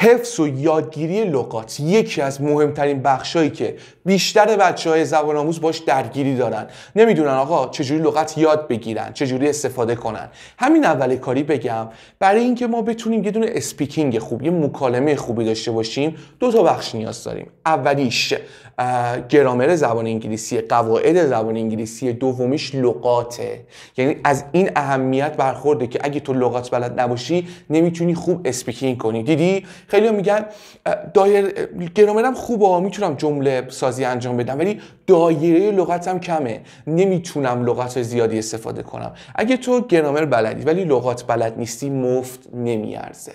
حفظ و یادگیری لغات یکی از مهمترین بخشهایی که بیشتر بچه های زبان آموز باش درگیری دارن نمیدونن آقا چجوری لغت یاد بگیرن چجوری استفاده کنن همین اول کاری بگم برای اینکه ما بتونیم یه دونه اسپیکینگ خوب یه مکالمه خوبی داشته باشیم دو تا بخش نیاز داریم اولیش گرامر زبان انگلیسی قواعد زبان انگلیسی دومیش لغاته یعنی از این اهمیت برخورده که اگه تو لغات بلد نباشی نمیتونی خوب اسپیکینگ کنی دیدی خیلی میگن دایر گرامرم خوبه میتونم جمله سازی انجام بدم ولی دایره لغتم کمه نمیتونم لغت زیادی استفاده کنم اگه تو گرامر بلدی ولی لغات بلد نیستی مفت نمیارزه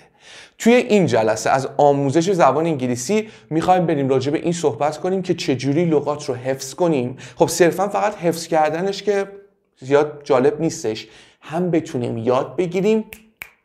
توی این جلسه از آموزش زبان انگلیسی میخوایم بریم راجع به این صحبت کنیم که چجوری لغات رو حفظ کنیم خب صرفا فقط حفظ کردنش که زیاد جالب نیستش هم بتونیم یاد بگیریم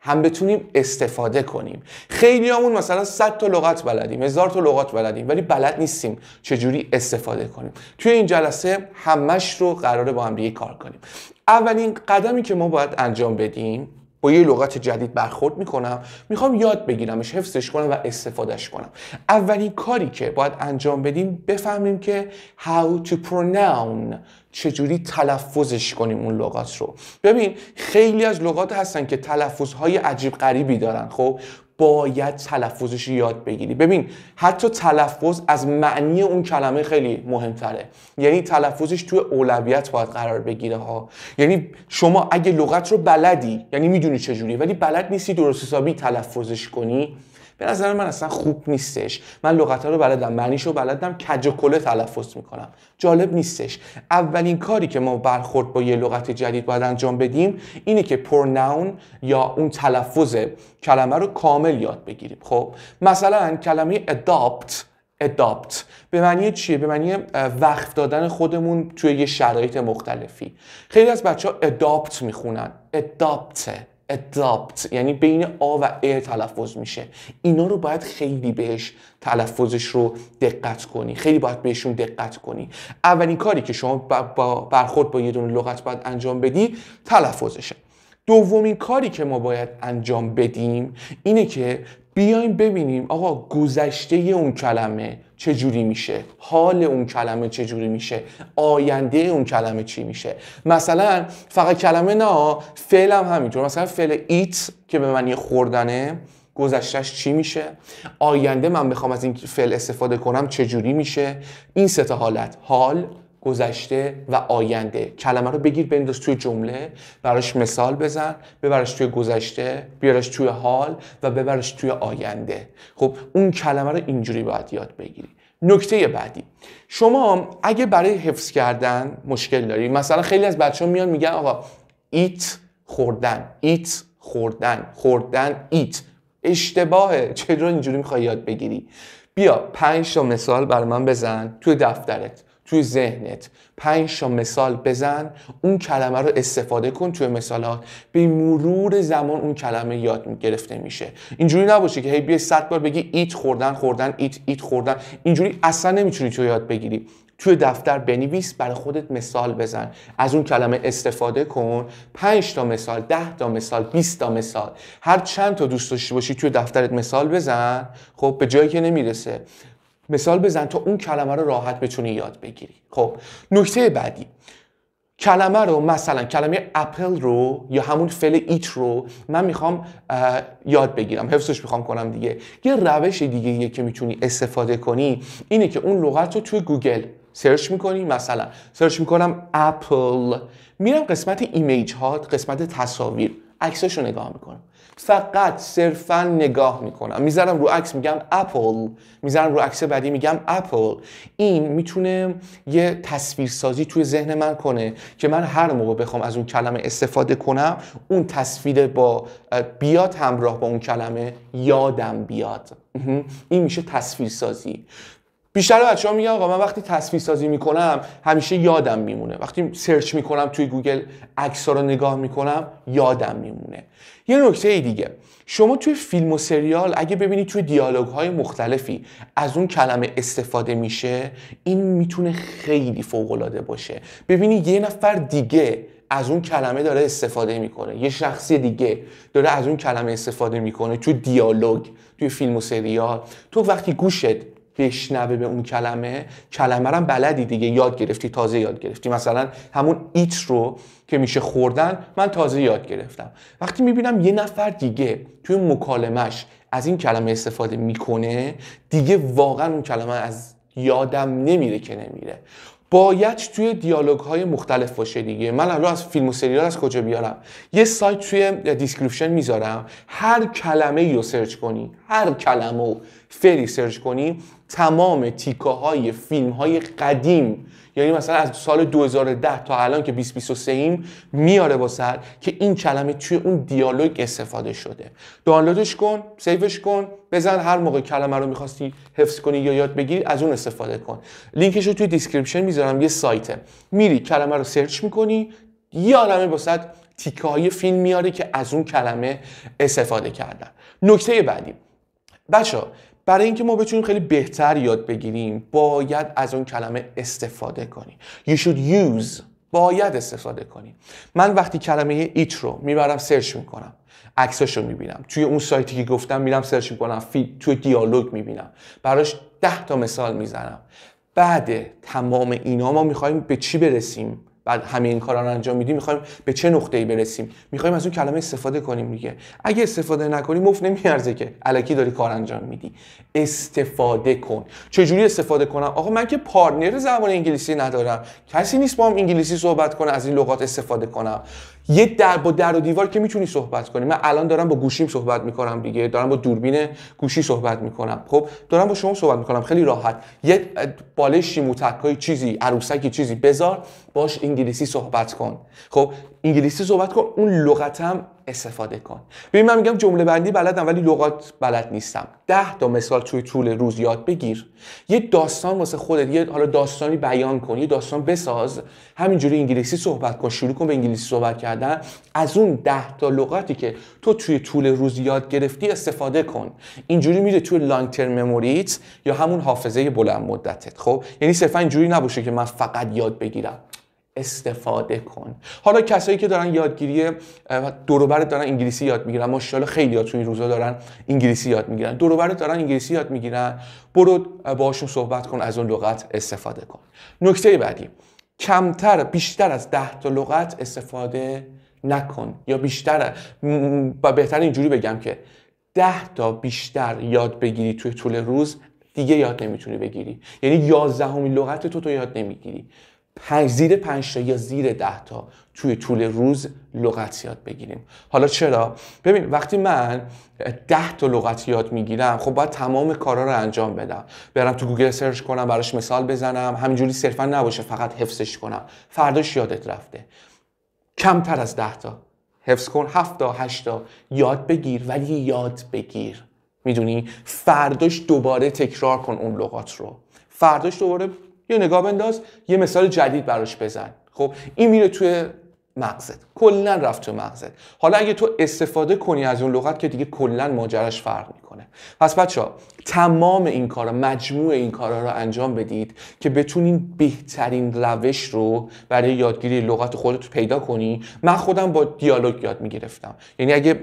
هم بتونیم استفاده کنیم خیلی همون مثلا 100 تا لغت بلدیم هزار تا لغت بلدیم ولی بلد نیستیم چجوری استفاده کنیم توی این جلسه همش رو قراره با هم دیگه کار کنیم اولین قدمی که ما باید انجام بدیم با یه لغت جدید برخورد میکنم میخوام یاد بگیرمش حفظش کنم و استفادهش کنم اولین کاری که باید انجام بدیم بفهمیم که how to pronoun چجوری تلفظش کنیم اون لغات رو ببین خیلی از لغات هستن که تلفظهای عجیب غریبی دارن خب باید تلفظش یاد بگیری ببین حتی تلفظ از معنی اون کلمه خیلی مهمتره یعنی تلفظش توی اولویت باید قرار بگیره ها یعنی شما اگه لغت رو بلدی یعنی میدونی چجوری ولی بلد نیستی درست حسابی تلفظش کنی به نظر من اصلا خوب نیستش من لغت رو بلدم معنیش رو بلدم کج و کله تلفظ میکنم جالب نیستش اولین کاری که ما برخورد با یه لغت جدید باید انجام بدیم اینه که پرناون یا اون تلفظ کلمه رو کامل یاد بگیریم خب مثلا کلمه adopt adopt به معنی چیه به معنی وقف دادن خودمون توی یه شرایط مختلفی خیلی از بچه ها adopt میخونن adopt adopt یعنی بین آ و ا تلفظ میشه اینا رو باید خیلی بهش تلفظش رو دقت کنی خیلی باید بهشون دقت کنی اولین کاری که شما برخورد با یه دونه لغت باید انجام بدی تلفظشه دومین کاری که ما باید انجام بدیم اینه که بیایم ببینیم آقا گذشته اون کلمه چجوری میشه حال اون کلمه چجوری میشه آینده اون کلمه چی میشه مثلا فقط کلمه نه فعل هم همینطور مثلا فعل ایت که به معنی خوردنه گذشتهش چی میشه آینده من بخوام از این فعل استفاده کنم چجوری میشه این سه حالت حال گذشته و آینده کلمه رو بگیر بنداز توی جمله براش مثال بزن ببرش توی گذشته بیارش توی حال و ببرش توی آینده خب اون کلمه رو اینجوری باید یاد بگیری نکته بعدی شما اگه برای حفظ کردن مشکل داری مثلا خیلی از بچه ها میان میگن آقا ایت خوردن ایت خوردن خوردن ایت اشتباهه چرا اینجوری میخوای یاد بگیری بیا پنج تا مثال بر من بزن توی دفترت توی ذهنت پنج تا مثال بزن اون کلمه رو استفاده کن توی مثالات به مرور زمان اون کلمه یاد گرفته میشه اینجوری نباشه که هی بیای صد بار بگی ایت خوردن خوردن ایت ایت خوردن اینجوری اصلا نمیتونی تو یاد بگیری توی دفتر بنویس برای خودت مثال بزن از اون کلمه استفاده کن پنج تا مثال ده تا مثال 20 تا مثال هر چند تا دوست داشته باشی توی دفترت مثال بزن خب به جایی که نمیرسه مثال بزن تا اون کلمه رو راحت بتونی یاد بگیری خب نکته بعدی کلمه رو مثلا کلمه اپل رو یا همون فل ایت رو من میخوام یاد بگیرم حفظش میخوام کنم دیگه یه روش دیگه یه که میتونی استفاده کنی اینه که اون لغت رو توی گوگل سرچ میکنی مثلا سرچ میکنم اپل میرم قسمت ایمیج ها قسمت تصاویر عکسش رو نگاه میکنم فقط صرفا نگاه میکنم میذارم رو عکس میگم اپل میذارم رو عکس بعدی میگم اپل این میتونه یه تصویرسازی توی ذهن من کنه که من هر موقع بخوام از اون کلمه استفاده کنم اون تصویر با بیاد همراه با اون کلمه یادم بیاد این میشه تصویرسازی بیشتر بچه ها میگن آقا من وقتی تصویر سازی میکنم همیشه یادم میمونه وقتی سرچ میکنم توی گوگل عکس رو نگاه میکنم یادم میمونه یه نکته دیگه شما توی فیلم و سریال اگه ببینید توی دیالوگ های مختلفی از اون کلمه استفاده میشه این میتونه خیلی فوق العاده باشه ببینی یه نفر دیگه از اون کلمه داره استفاده میکنه یه شخص دیگه داره از اون کلمه استفاده میکنه توی دیالوگ توی فیلم و سریال تو وقتی گوشت بشنوه به اون کلمه کلمه رو بلدی دیگه یاد گرفتی تازه یاد گرفتی مثلا همون ایت رو که میشه خوردن من تازه یاد گرفتم وقتی میبینم یه نفر دیگه توی مکالمش از این کلمه استفاده میکنه دیگه واقعا اون کلمه از یادم نمیره که نمیره باید توی دیالوگ های مختلف باشه دیگه من الان از فیلم و سریال از کجا بیارم یه سایت توی دیسکریپشن میذارم هر کلمه رو سرچ کنی هر کلمه و فری سرچ کنی تمام تیکه های فیلم های قدیم یعنی مثلا از سال 2010 تا الان که 2023 ایم میاره سر که این کلمه توی اون دیالوگ استفاده شده دانلودش کن سیفش کن بزن هر موقع کلمه رو میخواستی حفظ کنی یا یاد بگیری از اون استفاده کن لینکش رو توی دیسکریپشن میذارم یه سایته میری کلمه رو سرچ میکنی یه با سر تیکه های فیلم میاره که از اون کلمه استفاده کردن نکته بعدی بچه برای اینکه ما بتونیم خیلی بهتر یاد بگیریم باید از اون کلمه استفاده کنیم You should use باید استفاده کنیم من وقتی کلمه ایت رو میبرم سرچ میکنم عکساش رو میبینم توی اون سایتی که گفتم میرم سرچ میکنم فی توی دیالوگ میبینم براش ده تا مثال میزنم بعد تمام اینا ما میخوایم به چی برسیم بعد همه این کارا رو انجام میدیم میخوایم به چه نقطه ای برسیم میخوایم از اون کلمه استفاده کنیم دیگه اگه استفاده نکنی مفت نمیارزه که الکی داری کار انجام میدی استفاده کن چجوری استفاده کنم آقا من که پارتنر زبان انگلیسی ندارم کسی نیست با هم انگلیسی صحبت کنه از این لغات استفاده کنم یه در با در و دیوار که میتونی صحبت کنی من الان دارم با گوشیم صحبت میکنم دیگه دارم با دوربین گوشی صحبت میکنم خب دارم با شما صحبت میکنم خیلی راحت یه بالشی متکای چیزی عروسکی چیزی بذار باش انگلیسی صحبت کن خب انگلیسی صحبت کن اون لغتم استفاده کن ببین من میگم جمله بندی بلدم ولی لغات بلد نیستم ده تا مثال توی طول روز یاد بگیر یه داستان واسه خودت یه حالا داستانی بیان کن یه داستان بساز همینجوری انگلیسی صحبت کن شروع کن به انگلیسی صحبت کردن از اون ده تا لغتی که تو توی طول روز یاد گرفتی استفاده کن اینجوری میره توی لانگ ترم مموریت یا همون حافظه بلند مدتت خب یعنی صرفا اینجوری نباشه که من فقط یاد بگیرم استفاده کن حالا کسایی که دارن یادگیری دوروبرت دارن انگلیسی یاد میگیرن ماشاءالله خیلی ها تو این روزا دارن انگلیسی یاد میگیرن دوروبرت دارن انگلیسی یاد میگیرن برو باشون صحبت کن از اون لغت استفاده کن نکته بعدی کمتر بیشتر از 10 تا لغت استفاده نکن یا بیشتر و بهتر اینجوری بگم که 10 تا بیشتر یاد بگیری توی طول روز دیگه یاد نمیتونی بگیری یعنی یازدهمین لغت تو تو یاد نمیگیری پنج زیر 5 تا یا زیر ده تا توی طول روز لغت یاد بگیریم حالا چرا ببین وقتی من 10 تا لغت یاد میگیرم خب باید تمام کارا رو انجام بدم برم تو گوگل سرچ کنم براش مثال بزنم همینجوری صرفا نباشه فقط حفظش کنم فرداش یادت رفته کمتر از 10 تا حفظ کن هفتا تا تا یاد بگیر ولی یاد بگیر میدونی فرداش دوباره تکرار کن اون لغات رو فرداش دوباره یه نگاه بنداز یه مثال جدید براش بزن خب این میره توی مغزت کلا رفت تو مغزت حالا اگه تو استفاده کنی از اون لغت که دیگه کلا ماجراش فرق میکنه پس بچه ها تمام این کارا مجموع این کارا رو انجام بدید که بتونین بهترین روش رو برای یادگیری لغت خودت پیدا کنی من خودم با دیالوگ یاد میگرفتم یعنی اگه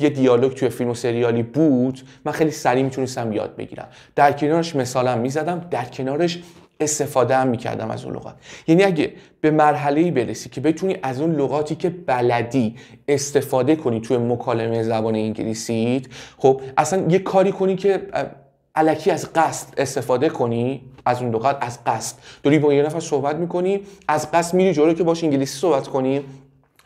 یه دیالوگ توی فیلم و سریالی بود من خیلی سریع میتونستم یاد بگیرم در کنارش مثالم میزدم در کنارش استفاده هم میکردم از اون لغات یعنی اگه به مرحله برسی که بتونی از اون لغاتی که بلدی استفاده کنی توی مکالمه زبان انگلیسیت خب اصلا یه کاری کنی که علکی از قصد استفاده کنی از اون لغات از قصد داری با یه نفر صحبت میکنی از قصد میری جلو که باش انگلیسی صحبت کنی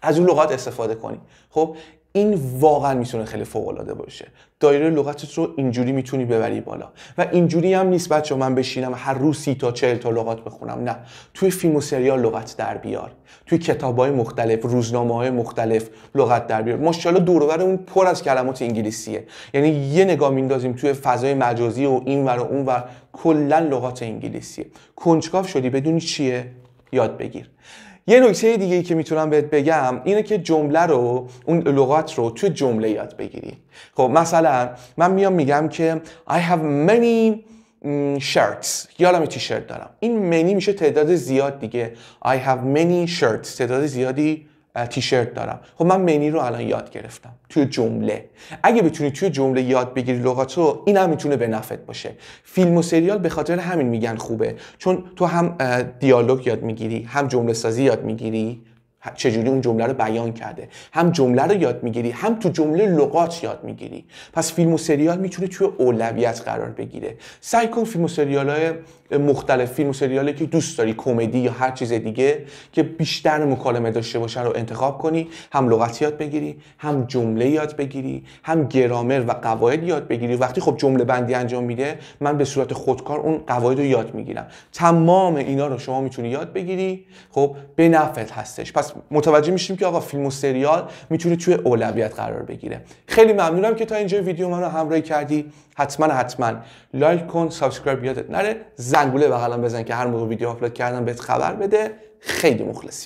از اون لغات استفاده کنی خب این واقعا میتونه خیلی فوق العاده باشه دایره لغتت رو اینجوری میتونی ببری بالا و اینجوری هم نیست بچه من بشینم هر روز سی تا چهل تا لغات بخونم نه توی فیلم و سریال لغت در بیار توی کتاب های مختلف روزنامه های مختلف لغت در بیار ماشاءالله دورور اون پر از کلمات انگلیسیه یعنی یه نگاه میندازیم توی فضای مجازی و این ور و اون ور کلا لغات انگلیسیه کنجکاو شدی بدونی چیه یاد بگیر یه نکته دیگه ای که میتونم بهت بگم اینه که جمله رو اون لغات رو تو جمله یاد بگیری خب مثلا من میام میگم که I have many shirts یادم تیشرت دارم این منی میشه تعداد زیاد دیگه I have many shirts تعداد زیادی تیشرت دارم خب من منی رو الان یاد گرفتم توی جمله اگه بتونی توی جمله یاد بگیری لغاتو این هم میتونه به نفعت باشه فیلم و سریال به خاطر همین میگن خوبه چون تو هم دیالوگ یاد میگیری هم جمله سازی یاد میگیری چجوری اون جمله رو بیان کرده هم جمله رو یاد میگیری هم تو جمله لغات یاد میگیری پس فیلم و سریال میتونه توی اولویت قرار بگیره سعی کن فیلم و سریال های مختلف فیلم و سریالی که دوست داری کمدی یا هر چیز دیگه که بیشتر مکالمه داشته باشه رو انتخاب کنی هم لغت یاد بگیری هم جمله یاد بگیری هم گرامر و قواعد یاد بگیری وقتی خب جمله بندی انجام میده من به صورت خودکار اون قواعد رو یاد میگیرم تمام اینا رو شما میتونی یاد بگیری خب به هستش پس متوجه میشیم که آقا فیلم و سریال میتونه توی اولویت قرار بگیره خیلی ممنونم که تا اینجا ویدیو منو همراهی کردی حتما حتما لایک کن سابسکرایب یادت نره زنگوله بغلم بزن که هر موقع ویدیو آپلود کردم بهت خبر بده خیلی مخلصی